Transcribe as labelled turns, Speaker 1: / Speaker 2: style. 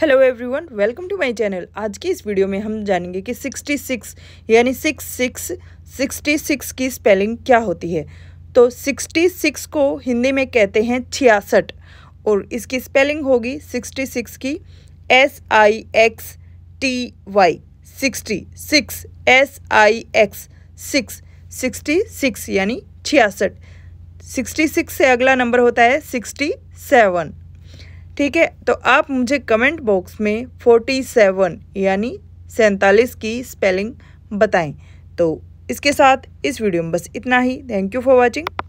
Speaker 1: hello everyone welcome to my channel आज की इस वीडियो में हम जानेंगे कि 66 यानी 66 66 की स्पेलिंग क्या होती है तो 66 को हिंदी में कहते हैं छियासठ और इसकी स्पेलिंग होगी 66 की S I X T Y sixty six S I X six sixty six यानी छियासठ सिक्सटी सिक्स से अगला नंबर होता है सिक्सटी सेवन ठीक है तो आप मुझे कमेंट बॉक्स में फोर्टी सेवन यानी सैंतालीस की स्पेलिंग बताएं तो इसके साथ इस वीडियो में बस इतना ही थैंक यू फॉर वॉचिंग